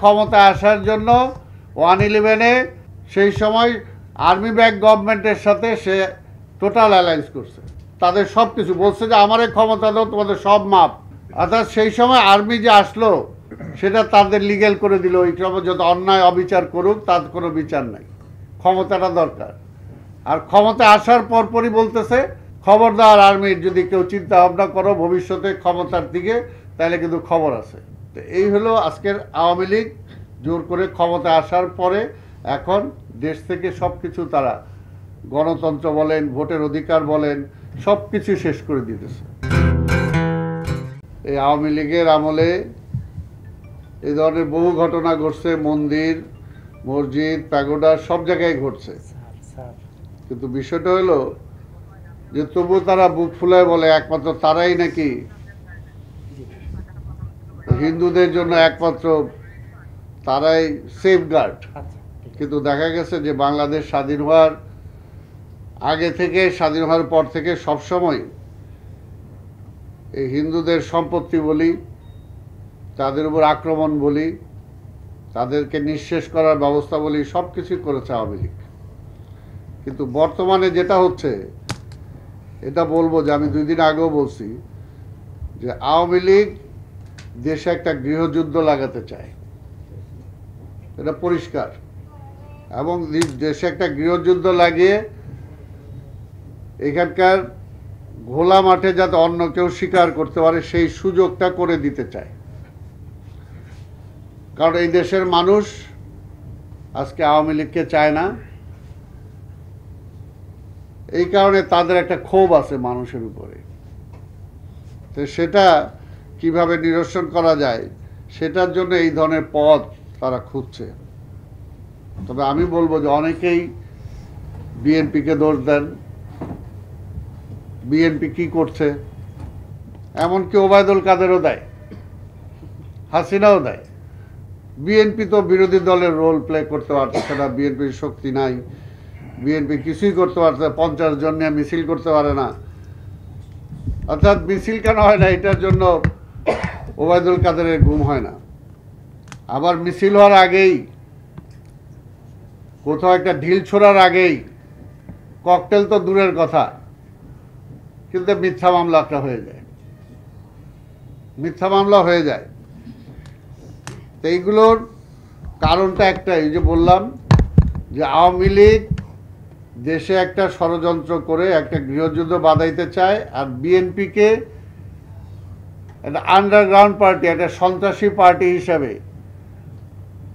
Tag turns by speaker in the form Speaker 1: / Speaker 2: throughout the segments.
Speaker 1: ক্ষমতা আসার জন্য ওয়ান ইলেভেনে সেই সময় আর্মি ব্যাক গভর্নমেন্টের সাথে সে টোটাল অ্যালায়েন্স করছে তাদের সব কিছু বলছে যে আমার ক্ষমতা দাও তোমাদের সব মাপ অর্থাৎ সেই সময় আর্মি যে আসলো সেটা তাদের লিগেল করে দিল ওই সময় যত অন্যায় অবিচার করুক তার কোনো বিচার নাই ক্ষমতাটা দরকার আর ক্ষমতা আসার পরপরই বলতেছে খবরদার আর্মির যদি কেউ চিন্তা ভাবনা করো ভবিষ্যতে ক্ষমতার দিকে তাহলে কিন্তু খবর আছে তো এই হলো আজকের আওয়ামী লীগ জোর করে ক্ষমতা আসার পরে এখন দেশ থেকে সব কিছু তারা গণতন্ত্র বলেন ভোটের অধিকার বলেন সব কিছু শেষ করে দিতেছে এই আওয়ামী লীগের আমলে এই ধরনের বহু ঘটনা ঘটছে মন্দির মসজিদ প্যাগোডা সব জায়গায় ঘটছে কিন্তু বিষয়টা হলো যে তবু তারা বুক ফুলায় বলে একমাত্র তারাই নাকি হিন্দুদের জন্য একমাত্র তারাই সেফগার্ড আচ্ছা, কিন্তু দেখা গেছে যে বাংলাদেশ স্বাধীন হওয়ার আগে থেকে স্বাধীন হওয়ার পর থেকে সবসময় এই হিন্দুদের সম্পত্তি বলি তাদের উপর আক্রমণ বলি তাদেরকে নিঃশেষ করার ব্যবস্থা বলি সব কিছুই করেছে আওয়ামী লীগ কিন্তু বর্তমানে যেটা হচ্ছে এটা বলবো যে আমি দুই দিন আগেও বলছি যে আওয়ামী লীগ দেশে একটা গৃহযুদ্ধ লাগাতে চায় এটা পরিষ্কার এবং দেশে একটা গৃহযুদ্ধ লাগিয়ে এখানকার ঘোলা মাঠে যাতে অন্য কেউ স্বীকার করতে পারে সেই সুযোগটা করে দিতে চায় কারণ এই দেশের মানুষ আজকে আওয়ামী লীগকে চায় না এই কারণে তাদের একটা ক্ষোভ আছে মানুষের উপরে তো সেটা কিভাবে নিরসন করা যায় সেটার জন্য এই ধরনের পথ তারা খুঁজছে তবে আমি বলবো যে অনেকেই বিএনপিকে দোষ দেন বিএনপি কি করছে এমনকি ওবায়দুল কাদেরও দেয় হাসিনাও দেয় বিএনপি তো বিরোধী দলের রোল প্লে করতে পারছে না বিএনপির শক্তি নাই বিএনপি কিছুই করতে পারছে পঞ্চাশ জন নিয়ে মিছিল করতে পারে না অর্থাৎ মিছিল কেন হয় না এটার জন্য ওবায়দুল কাদেরের ঘুম হয় না আবার মিছিল হওয়ার আগেই কোথাও একটা ঢিল ছোড়ার আগেই ককটেল তো দূরের কথা কিন্তু মিথ্যা মামলা একটা হয়ে যায় মিথ্যা মামলা হয়ে যায় তো এইগুলোর কারণটা একটা এই যে বললাম যে আওয়ামী লীগ দেশে একটা ষড়যন্ত্র করে একটা গৃহযুদ্ধ বাঁধাইতে চায় আর বিএনপিকে একটা আন্ডারগ্রাউন্ড পার্টি একটা সন্ত্রাসী পার্টি হিসাবে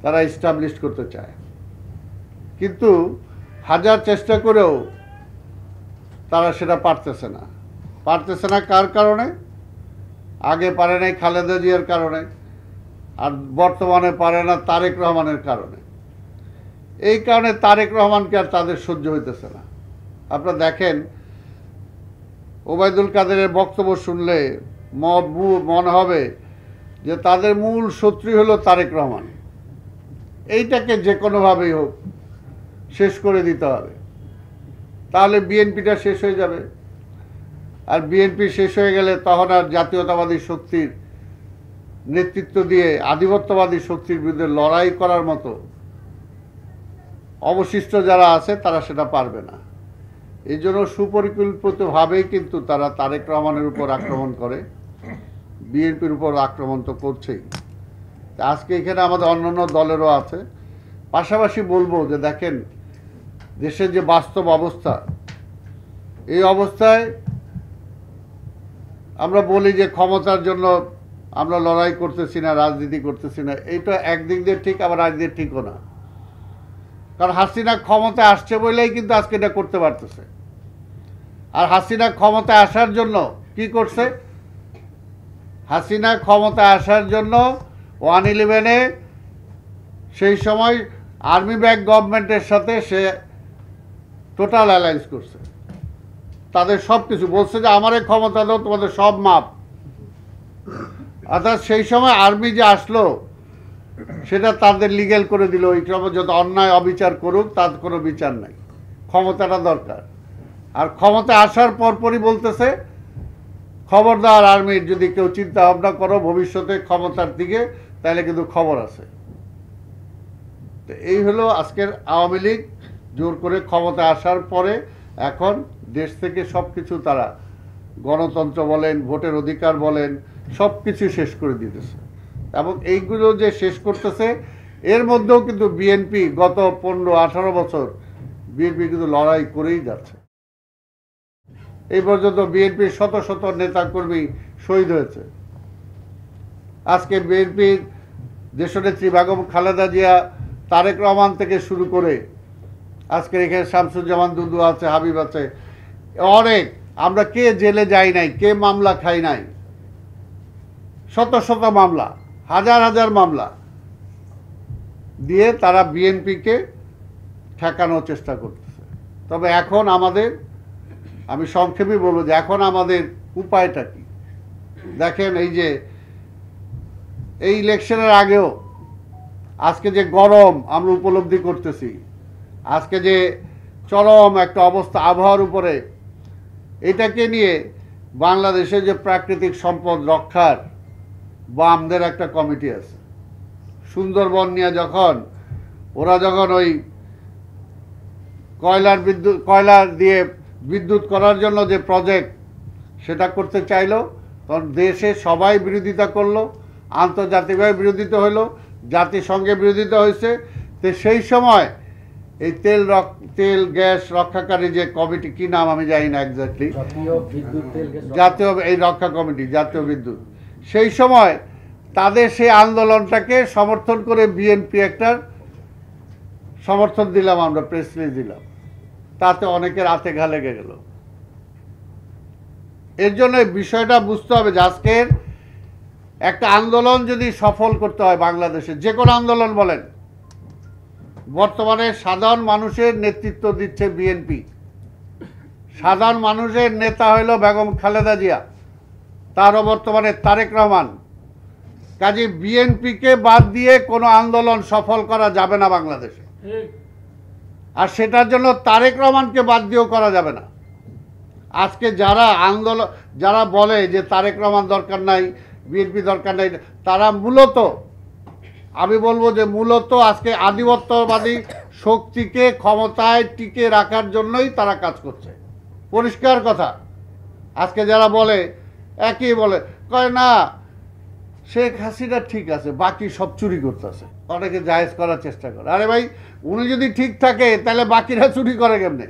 Speaker 1: তারা এস্টাবলিশ করতে চায় কিন্তু হাজার চেষ্টা করেও তারা সেটা পারতেছে না পারতেছে না কার কারণে আগে পারে নাই খালেদা জিয়ার কারণে আর বর্তমানে পারে না তারেক রহমানের কারণে এই কারণে তারেক রহমানকে আর তাদের সহ্য হইতেছে না আপনারা দেখেন ওবায়দুল কাদেরের বক্তব্য শুনলে মনে হবে যে তাদের মূল শত্রু হলো তারেক রহমান এইটাকে যে কোনোভাবেই হোক শেষ করে দিতে হবে তাহলে বিএনপিটা শেষ হয়ে যাবে আর বিএনপি শেষ হয়ে গেলে তখন আর জাতীয়তাবাদী শক্তির নেতৃত্ব দিয়ে আধিপত্যবাদী শক্তির বিরুদ্ধে লড়াই করার মতো অবশিষ্ট যারা আছে তারা সেটা পারবে না এই জন্য সুপরিকল্পিতভাবেই কিন্তু তারা তারেক রহমানের উপর আক্রমণ করে বিএনপির উপর আক্রমণ তো করছেই আজকে এখানে আমাদের অন্য অন্য দলেরও আছে পাশাপাশি বলবো যে দেখেন দেশের যে বাস্তব অবস্থা এই অবস্থায় আমরা বলি যে ক্ষমতার জন্য আমরা লড়াই করতেছি না রাজনীতি করতেছি না এইটা একদিক দিয়ে ঠিক আবার একদিক ঠিকও না কারণ হাসিনা ক্ষমতা আসছে বলেই কিন্তু আজকে এটা করতে পারতেছে আর হাসিনা ক্ষমতা আসার জন্য কি করছে হাসিনা ক্ষমতা আসার জন্য ওয়ান ইলেভেনে সেই সময় আর্মি ব্যাগ গভর্নমেন্টের সাথে সে টোটাল অ্যালায়েন্স করছে তাদের সব কিছু বলছে যে আমার এই ক্ষমতা দাও তোমাদের সব মাপ অর্থাৎ সেই সময় আর্মি যে আসলো সেটা তাদের লিগেল করে দিল সময় যত অন্যায় অবিচার করুক তার কোনো বিচার নাই ক্ষমতাটা দরকার আর ক্ষমতা আসার পরপরই বলতেছে খবরদার আর্মির যদি কেউ চিন্তা ভাবনা করো ভবিষ্যতে ক্ষমতার দিকে তাহলে কিন্তু খবর আছে তো এই হলো আজকের আওয়ামী লীগ জোর করে ক্ষমতা আসার পরে এখন দেশ থেকে সব কিছু তারা গণতন্ত্র বলেন ভোটের অধিকার বলেন সব কিছু শেষ করে দিতেছে এবং এইগুলো যে শেষ করতেছে এর মধ্যেও কিন্তু বিএনপি গত পনেরো আঠারো বছর বিএনপি কিন্তু লড়াই করেই যাচ্ছে এই পর্যন্ত বিএনপির শত শত নেতাকর্মী শহীদ হয়েছে আজকে বিএনপির দেশনেত্রী বেগম খালেদা জিয়া তারেক রহমান থেকে শুরু করে আজকে এখানে শামসুজ্জামান দুদু আছে হাবিব আছে অনেক আমরা কে জেলে যাই নাই কে মামলা খাই নাই শত শত মামলা হাজার হাজার মামলা দিয়ে তারা বিএনপিকে ঠেকানোর চেষ্টা করতেছে তবে এখন আমাদের আমি সংক্ষেপে বলবো যে এখন আমাদের উপায়টা কী দেখেন এই যে এই ইলেকশনের আগেও আজকে যে গরম আমরা উপলব্ধি করতেছি আজকে যে চরম একটা অবস্থা আবহাওয়ার উপরে এটাকে নিয়ে বাংলাদেশে যে প্রাকৃতিক সম্পদ রক্ষার বামদের একটা কমিটি আছে সুন্দরবন নিয়ে যখন ওরা যখন ওই কয়লার বিদ্যুৎ কয়লার দিয়ে বিদ্যুৎ করার জন্য যে প্রজেক্ট সেটা করতে চাইল তখন দেশে সবাই বিরোধিতা করল আন্তর্জাতিকভাবে বিরোধিত হইল জাতিসংঘে বিরোধিত হয়েছে তো সেই সময় এই তেল রক তেল গ্যাস রক্ষাকারী যে কমিটি কি নাম আমি জানি না একজাক্টলি জাতীয় এই রক্ষা কমিটি জাতীয় বিদ্যুৎ সেই সময় তাদের সেই আন্দোলনটাকে সমর্থন করে বিএনপি একটা সমর্থন দিলাম আমরা প্রেস রিলিজ দিলাম তাতে অনেকের রাতে ঘা লেগে গেল এর জন্য বিষয়টা বুঝতে হবে যে আজকের একটা আন্দোলন যদি সফল করতে হয় বাংলাদেশে যে কোনো আন্দোলন বলেন বর্তমানে সাধারণ মানুষের নেতৃত্ব দিচ্ছে বিএনপি সাধারণ মানুষের নেতা হইল বেগম খালেদা জিয়া তারও বর্তমানে তারেক রহমান কাজে বিএনপিকে বাদ দিয়ে কোনো আন্দোলন সফল করা যাবে না বাংলাদেশে আর সেটার জন্য তারেক রহমানকে বাদ দিয়েও করা যাবে না আজকে যারা আন্দোলন যারা বলে যে তারেক রহমান দরকার নাই বিএনপি দরকার নাই তারা মূলত আমি বলবো যে মূলত আজকে আধিপত্যবাদী শক্তিকে ক্ষমতায় টিকে রাখার জন্যই তারা কাজ করছে পরিষ্কার কথা আজকে যারা বলে একই বলে কয় না শেখ হাসিনা ঠিক আছে বাকি সব চুরি করতেছে অনেকে জায়েজ করার চেষ্টা করে আরে ভাই উনি যদি ঠিক থাকে তাহলে বাকিরা চুরি করে কেমনে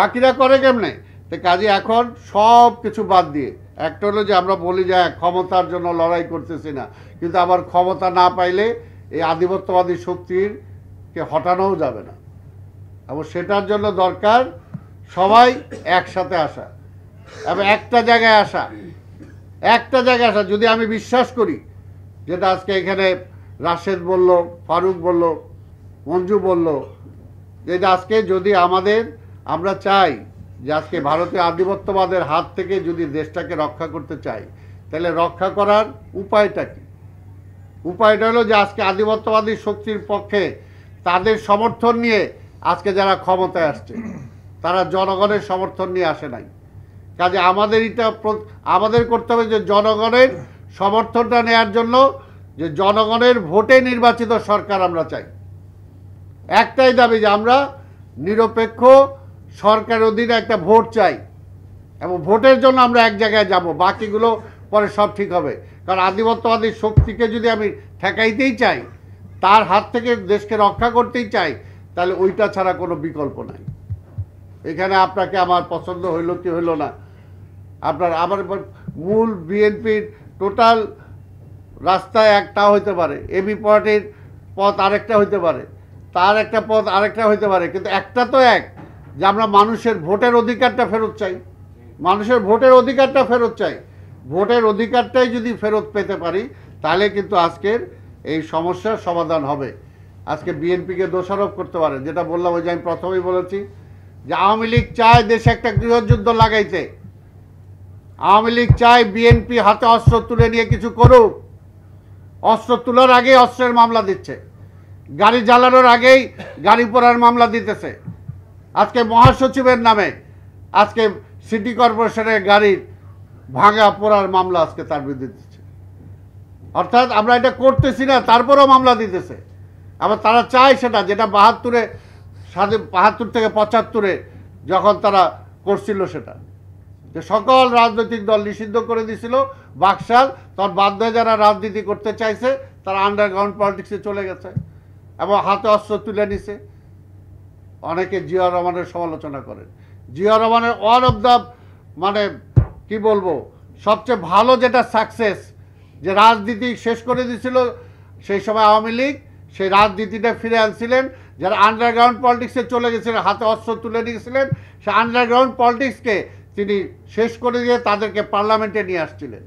Speaker 1: বাকিরা করে কেমনে তো কাজে এখন সব কিছু বাদ দিয়ে একটা হলো যে আমরা বলি যে হ্যাঁ, ক্ষমতার জন্য লড়াই করতেছি না কিন্তু আবার ক্ষমতা না পাইলে এই আধিপত্যবাদী শক্তির কে হটানোও যাবে না এবং সেটার জন্য দরকার সবাই একসাথে আসা এবং একটা জায়গায় আসা একটা জায়গায় আসা যদি আমি বিশ্বাস করি যেটা আজকে এখানে রাশেদ বলল ফারুক বলল মঞ্জু বলল যে আজকে যদি আমাদের আমরা চাই যে আজকে ভারতীয় আধিপত্যবাদের হাত থেকে যদি দেশটাকে রক্ষা করতে চাই তাহলে রক্ষা করার উপায়টা কি উপায়টা হলো যে আজকে আধিপত্যবাদী শক্তির পক্ষে তাদের সমর্থন নিয়ে আজকে যারা ক্ষমতায় আসছে তারা জনগণের সমর্থন নিয়ে আসে নাই কাজে আমাদের এটা আমাদের করতে হবে যে জনগণের সমর্থনটা নেওয়ার জন্য যে জনগণের ভোটে নির্বাচিত সরকার আমরা চাই একটাই দাবি যে আমরা নিরপেক্ষ সরকার অধীনে একটা ভোট চাই এবং ভোটের জন্য আমরা এক জায়গায় যাব বাকিগুলো পরে সব ঠিক হবে কারণ আধিপত্যবাদী শক্তিকে যদি আমি ঠেকাইতেই চাই তার হাত থেকে দেশকে রক্ষা করতেই চাই তাহলে ওইটা ছাড়া কোনো বিকল্প নাই এখানে আপনাকে আমার পছন্দ হইল কি হইল না আপনার আমার মূল বিএনপির টোটাল রাস্তায় একটা হইতে পারে এবি পার্টির পথ আরেকটা হইতে পারে তার একটা পথ আরেকটা হইতে পারে কিন্তু একটা তো এক যে আমরা মানুষের ভোটের অধিকারটা ফেরত চাই মানুষের ভোটের অধিকারটা ফেরত চাই ভোটের অধিকারটাই যদি ফেরত পেতে পারি তাহলে কিন্তু আজকের এই সমস্যার সমাধান হবে আজকে বিএনপিকে দোষারোপ করতে পারে যেটা বললাম ওই যে আমি প্রথমেই বলেছি যে আওয়ামী লীগ চায় দেশে একটা গৃহযুদ্ধ লাগাইতে আওয়ামী লীগ চায় বিএনপি হাতে অস্ত্র তুলে নিয়ে কিছু করুক অস্ত্র তোলার আগে অস্ত্রের মামলা দিচ্ছে গাড়ি জ্বালানোর আগেই গাড়ি পোড়ার মামলা দিতেছে আজকে মহাসচিবের নামে আজকে সিটি কর্পোরেশনের গাড়ির ভাঙা পোড়ার মামলা আজকে তার বিরুদ্ধে দিচ্ছে অর্থাৎ আমরা এটা করতেছি না তারপরেও মামলা দিতেছে আবার তারা চায় সেটা যেটা বাহাত্তরে সাড়ে বাহাত্তর থেকে পঁচাত্তরে যখন তারা করছিল সেটা যে সকল রাজনৈতিক দল নিষিদ্ধ করে দিছিল বাকশাল তখন বাধ্য যারা রাজনীতি করতে চাইছে তারা আন্ডারগ্রাউন্ড পলিটিক্সে চলে গেছে এবং হাতে অস্ত্র তুলে নিছে অনেকে জিয়া রহমানের সমালোচনা করেন জিয়া রহমানের ওয়ান অফ দ্য মানে কি বলবো সবচেয়ে ভালো যেটা সাকসেস যে রাজনীতি শেষ করে দিছিল সেই সময় আওয়ামী লীগ সেই রাজনীতিটা ফিরে আনছিলেন যারা আন্ডারগ্রাউন্ড পলিটিক্সে চলে গেছিলেন হাতে অস্ত্র তুলে নিয়েছিলেন সে আন্ডারগ্রাউন্ড পলিটিক্সকে তিনি শেষ করে দিয়ে তাদেরকে পার্লামেন্টে নিয়ে আসছিলেন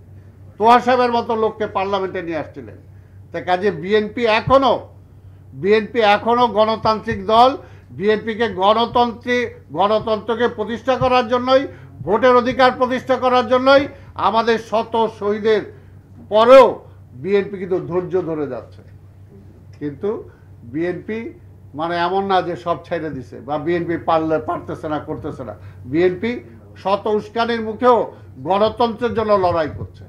Speaker 1: তোহা সাহেবের মতো লোককে পার্লামেন্টে নিয়ে আসছিলেন তা কাজে বিএনপি এখনও বিএনপি এখনও গণতান্ত্রিক দল বিএনপিকে গণতন্ত্রী গণতন্ত্রকে প্রতিষ্ঠা করার জন্যই ভোটের অধিকার প্রতিষ্ঠা করার জন্যই আমাদের শত শহীদের পরেও বিএনপি কিন্তু ধৈর্য ধরে যাচ্ছে কিন্তু বিএনপি মানে এমন না যে সব ছেড়ে দিছে বা বিএনপি পারলে পারতেছে না করতেছে না বিএনপি শত উস্কানির মুখেও গণতন্ত্রের জন্য লড়াই করছে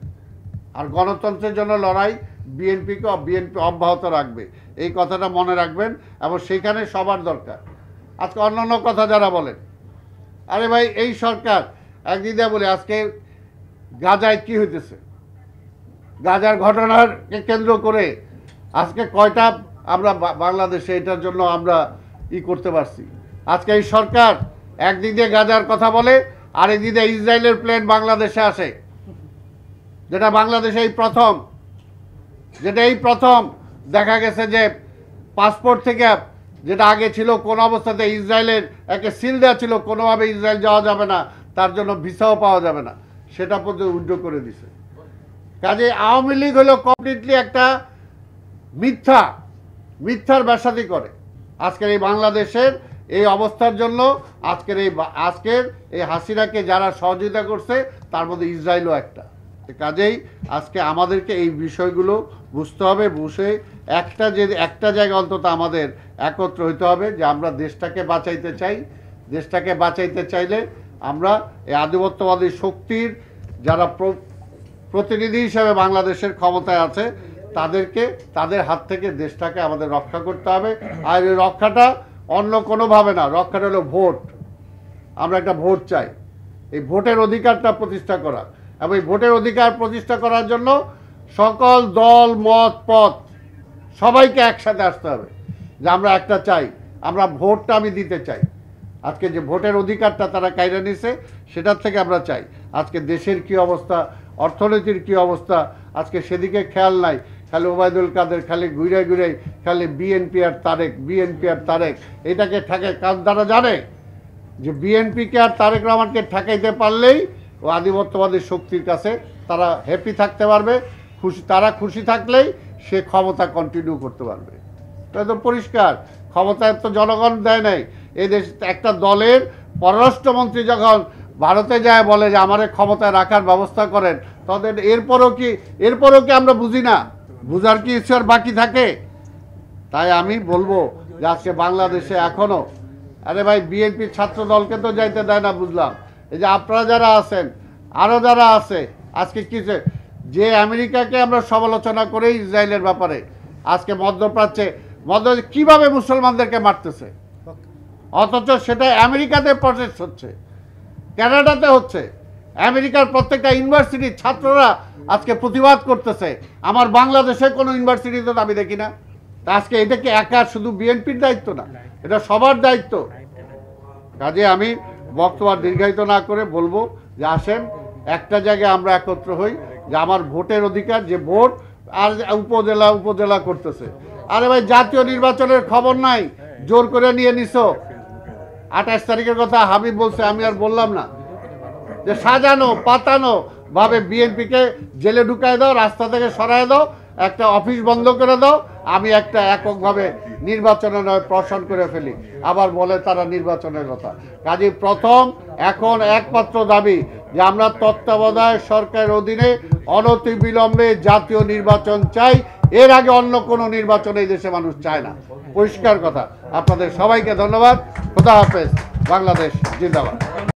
Speaker 1: আর গণতন্ত্রের জন্য লড়াই বিএনপিকে বিএনপি অব্যাহত রাখবে এই কথাটা মনে রাখবেন এবং সেখানে সবার দরকার আজকে অন্য অন্য কথা যারা বলেন আরে ভাই এই সরকার একদিদা বলে আজকে গাজায় কি হইতেছে গাজার ঘটনাকে কেন্দ্র করে আজকে কয়টা আমরা বাংলাদেশে এটার জন্য আমরা ই করতে পারছি আজকে এই সরকার একদিক দিয়ে গাজার কথা বলে আরেকদিকে ইসরায়েলের প্লেন বাংলাদেশে আসে যেটা বাংলাদেশে এই প্রথম যেটা এই প্রথম দেখা গেছে যে পাসপোর্ট থেকে যেটা আগে ছিল কোন অবস্থাতে ইসরায়েলের একটা সিল দেওয়া ছিল কোনোভাবে ইসরায়েল যাওয়া যাবে না তার জন্য ভিসাও পাওয়া যাবে না সেটা পর্যন্ত উড্ড করে দিছে কাজে আওয়ামী লীগ হলো কমপ্লিটলি একটা মিথ্যা মিথ্যার ব্যাসাতি করে আজকের এই বাংলাদেশের এই অবস্থার জন্য আজকের এই আজকের এই হাসিনাকে যারা সহযোগিতা করছে তার মধ্যে ইসরায়েলও একটা কাজেই আজকে আমাদেরকে এই বিষয়গুলো বুঝতে হবে বুঝে একটা যে একটা জায়গা অন্তত আমাদের একত্র হইতে হবে যে আমরা দেশটাকে বাঁচাইতে চাই দেশটাকে বাঁচাইতে চাইলে আমরা এই আধিপত্যবাদী শক্তির যারা প্রতিনিধি হিসাবে বাংলাদেশের ক্ষমতায় আছে তাদেরকে তাদের হাত থেকে দেশটাকে আমাদের রক্ষা করতে হবে আর এই রক্ষাটা অন্য কোনোভাবে না রক্ষাটা হলো ভোট আমরা একটা ভোট চাই এই ভোটের অধিকারটা প্রতিষ্ঠা করা এবং এই ভোটের অধিকার প্রতিষ্ঠা করার জন্য সকল দল মত পথ সবাইকে একসাথে আসতে হবে যে আমরা একটা চাই আমরা ভোটটা আমি দিতে চাই আজকে যে ভোটের অধিকারটা তারা কায়রা নিছে সেটার থেকে আমরা চাই আজকে দেশের কি অবস্থা অর্থনীতির কি অবস্থা আজকে সেদিকে খেয়াল নাই খালি ওবায়দুল কাদের খালি ঘুরে ঘুরে খালি বিএনপি আর তারেক বিএনপি আর তারেক এটাকে ঠেকে কাজ দ্বারা জানে যে বিএনপিকে আর তারেক রহমানকে ঠেকাইতে পারলেই ও আধিপত্যবাদী শক্তির কাছে তারা হ্যাপি থাকতে পারবে খুশি তারা খুশি থাকলেই সে ক্ষমতা কন্টিনিউ করতে পারবে এটা তো পরিষ্কার ক্ষমতায় তো জনগণ দেয় নাই এদেশ একটা দলের পররাষ্ট্রমন্ত্রী যখন ভারতে যায় বলে যে আমার ক্ষমতায় রাখার ব্যবস্থা করেন তাদের এরপরও কি এরপরও কি আমরা বুঝি না বুঝার কি ঈশ্বর বাকি থাকে তাই আমি বলবো যে আজকে বাংলাদেশে এখনও আরে ভাই বিএনপি ছাত্র দলকে তো যাইতে দেয় না বুঝলাম এই যে আপনারা যারা আছেন আরও যারা আছে আজকে কিছু যে আমেরিকাকে আমরা সমালোচনা করে ইসরায়েলের ব্যাপারে আজকে মধ্যপ্রাচ্যে মধ্য কিভাবে মুসলমানদেরকে মারতেছে অথচ সেটা আমেরিকাতে প্রসেস হচ্ছে কানাডাতে হচ্ছে আমেরিকার প্রত্যেকটা ইউনিভার্সিটির ছাত্ররা আজকে প্রতিবাদ করতেছে আমার বাংলাদেশে কোনো ইউনিভার্সিটিতে দাবি দেখি না তা আজকে এটাকে একা শুধু বিএনপির দায়িত্ব না এটা সবার দায়িত্ব কাজে আমি বক্তব্য দীর্ঘায়িত না করে বলবো যে আসেন একটা জায়গায় আমরা একত্র হই যে আমার ভোটের অধিকার যে ভোট আর উপজেলা উপজেলা করতেছে আরে ভাই জাতীয় নির্বাচনের খবর নাই জোর করে নিয়ে নিছ আঠাশ তারিখের কথা হাবিব বলছে আমি আর বললাম না যে সাজানো পাতানো ভাবে বিএনপিকে জেলে ঢুকায় দাও রাস্তা থেকে সরায় দাও একটা অফিস বন্ধ করে দাও আমি একটা এককভাবে নির্বাচনের নয় প্রশ্ন করে ফেলি আবার বলে তারা নির্বাচনের কথা কাজে প্রথম এখন একমাত্র দাবি যে আমরা তত্ত্বাবধায়ক সরকারের অধীনে অনতি বিলম্বে জাতীয় নির্বাচন চাই এর আগে অন্য কোনো নির্বাচন এই দেশে মানুষ চায় না পরিষ্কার কথা আপনাদের সবাইকে ধন্যবাদ খোদা হাফেজ বাংলাদেশ জিন্দাবাদ